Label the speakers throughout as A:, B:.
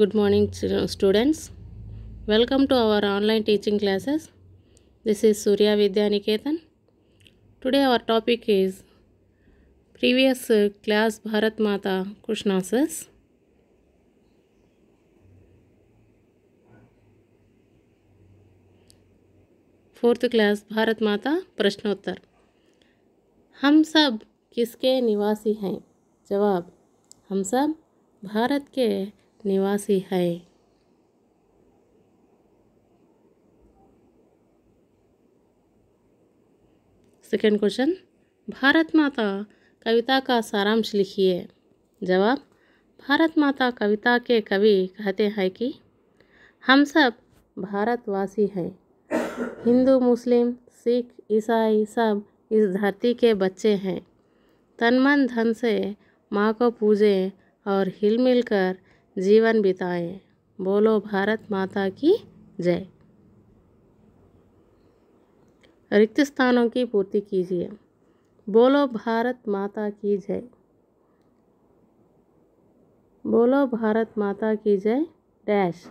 A: Good morning students. Welcome to our online teaching classes. This is Surya Vidya Niketan. Today our topic is previous class Bharat Mata question answers. Fourth class Bharat Mata प्रश्नोत्तर हम सब किसके निवासी हैं जवाब हम सब भारत के निवासी है सेकेंड क्वेश्चन भारत माता कविता का सारांश लिखिए जवाब भारत माता कविता के कवि कहते हैं कि हम सब भारतवासी हैं हिंदू मुस्लिम सिख ईसाई सब इस धरती के बच्चे हैं तन मन धन से माँ को पूजें और हिल कर जीवन बिताएं बोलो भारत माता की जय रिक्त स्थानों की पूर्ति कीजिए बोलो भारत माता की जय बोलो भारत माता की जय डैश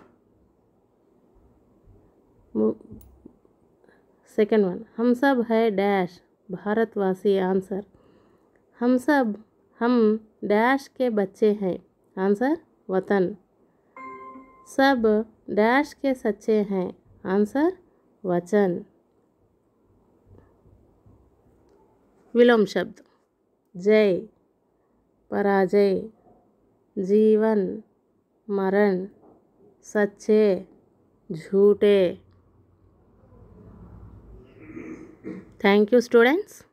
A: सेकेंड वन हम सब है डैश भारतवासी आंसर हम सब हम डैश के बच्चे हैं आंसर वतन सब डैश के सच्चे हैं आंसर वचन विलोम शब्द जय पराजय जीवन मरण सच्चे झूठे थैंक यू स्टूडेंट्स